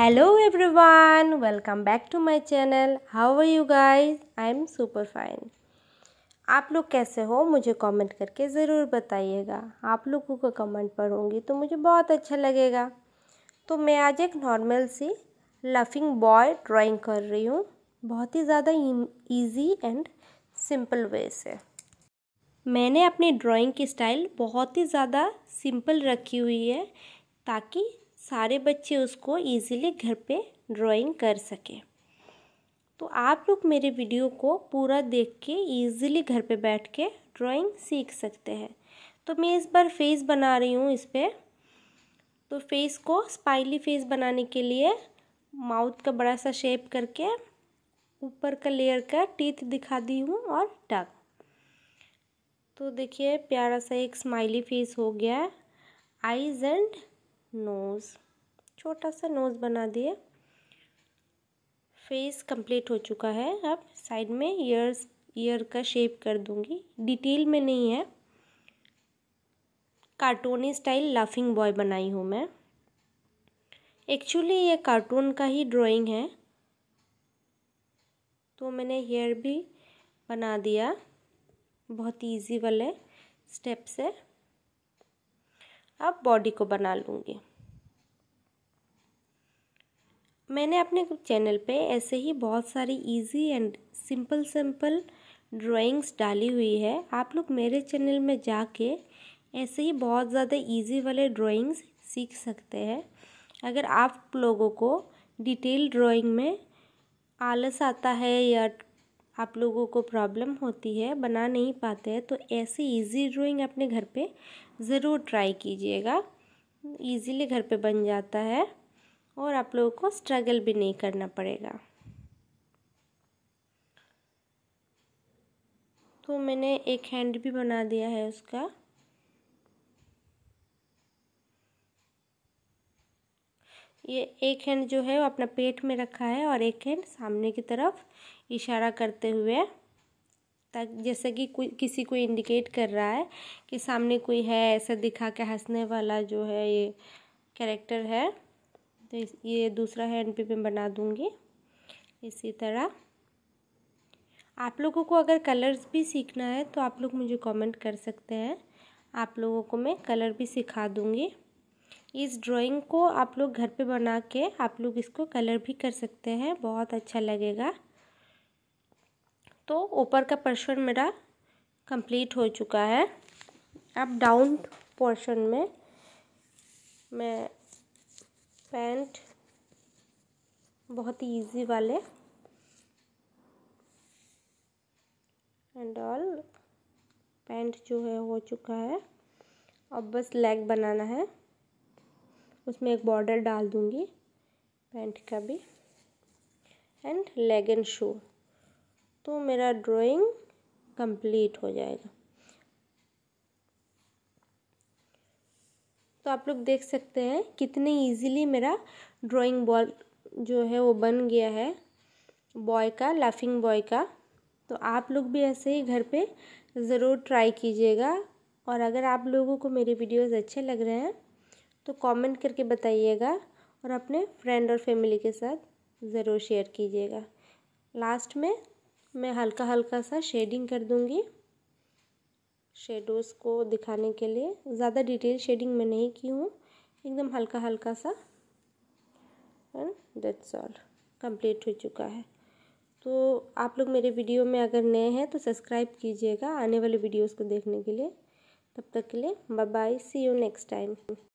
everyone welcome back to my channel how are you guys I am super fine आप लोग कैसे हो मुझे कमेंट करके ज़रूर बताइएगा आप लोगों को कमेंट पढ़ूंगी तो मुझे बहुत अच्छा लगेगा तो मैं आज एक नॉर्मल सी लफिंग बॉय ड्राइंग कर रही हूँ बहुत ही ज़्यादा इजी एंड सिंपल वे से मैंने अपनी ड्राइंग की स्टाइल बहुत ही ज़्यादा सिंपल रखी हुई है ताकि सारे बच्चे उसको ईज़िली घर पे ड्राइंग कर सकें तो आप लोग मेरे वीडियो को पूरा देख के ईज़िली घर पे बैठ के ड्राइंग सीख सकते हैं तो मैं इस बार फेस बना रही हूँ इस पर तो फेस को स्पाइली फेस बनाने के लिए माउथ का बड़ा सा शेप करके ऊपर का लेयर का टीथ दिखा दी हूँ और टक तो देखिए प्यारा सा एक स्माइली फेस हो गया है आईज एंड नोज़ छोटा सा नोज़ बना दिए फेस कंप्लीट हो चुका है अब साइड में ईयर्स ईयर का शेप कर दूंगी डिटेल में नहीं है कार्टूनी स्टाइल लाफिंग बॉय बनाई हूँ मैं एक्चुअली ये कार्टून का ही ड्राइंग है तो मैंने हेयर भी बना दिया बहुत इजी वाले स्टेप से अब बॉडी को बना लूँगी मैंने अपने चैनल पे ऐसे ही बहुत सारी easy and simple simple drawings डाली हुई है आप लोग मेरे चैनल में जाके ऐसे ही बहुत ज़्यादा इजी वाले ड्राइंग्स सीख सकते हैं अगर आप लोगों को डिटेल ड्राइंग में आलस आता है या आप लोगों को प्रॉब्लम होती है बना नहीं पाते हैं तो ऐसे इजी ड्राइंग अपने घर पे ज़रूर ट्राई कीजिएगा इजीली घर पे बन जाता है और आप लोगों को स्ट्रगल भी नहीं करना पड़ेगा तो मैंने एक हैंड भी बना दिया है उसका ये एक हैंड जो है वो अपना पेट में रखा है और एक हैंड सामने की तरफ इशारा करते हुए तक जैसे कि कोई किसी को इंडिकेट कर रहा है कि सामने कोई है ऐसा दिखा के हंसने वाला जो है ये कैरेक्टर है तो ये दूसरा हैंड पे मैं बना दूँगी इसी तरह आप लोगों को अगर कलर्स भी सीखना है तो आप लोग मुझे कमेंट कर सकते हैं आप लोगों को मैं कलर भी सिखा दूँगी इस ड्राइंग को आप लोग घर पे बना के आप लोग इसको कलर भी कर सकते हैं बहुत अच्छा लगेगा तो ऊपर का पर्शन मेरा कंप्लीट हो चुका है अब डाउन पोर्शन में मैं पैंट बहुत ही ईजी वाले एंड ऑल पैंट जो है हो चुका है अब बस लेग बनाना है उसमें एक बॉर्डर डाल दूँगी पैंट का भी एंड लेग एंड शू तो मेरा ड्राइंग कंप्लीट हो जाएगा तो आप लोग देख सकते हैं कितने इजीली मेरा ड्राइंग बॉल जो है वो बन गया है बॉय का लाफिंग बॉय का तो आप लोग भी ऐसे ही घर पे ज़रूर ट्राई कीजिएगा और अगर आप लोगों को मेरे वीडियोस अच्छे लग रहे हैं तो कमेंट करके बताइएगा और अपने फ्रेंड और फैमिली के साथ ज़रूर शेयर कीजिएगा लास्ट में मैं हल्का हल्का सा शेडिंग कर दूँगी शेडोज़ को दिखाने के लिए ज़्यादा डिटेल शेडिंग मैं नहीं की हूँ एकदम हल्का हल्का सा एंड डेट्स ऑल कंप्लीट हो चुका है तो आप लोग मेरे वीडियो में अगर नए हैं तो सब्सक्राइब कीजिएगा आने वाले वीडियोस को देखने के लिए तब तक के लिए bye bye see you next time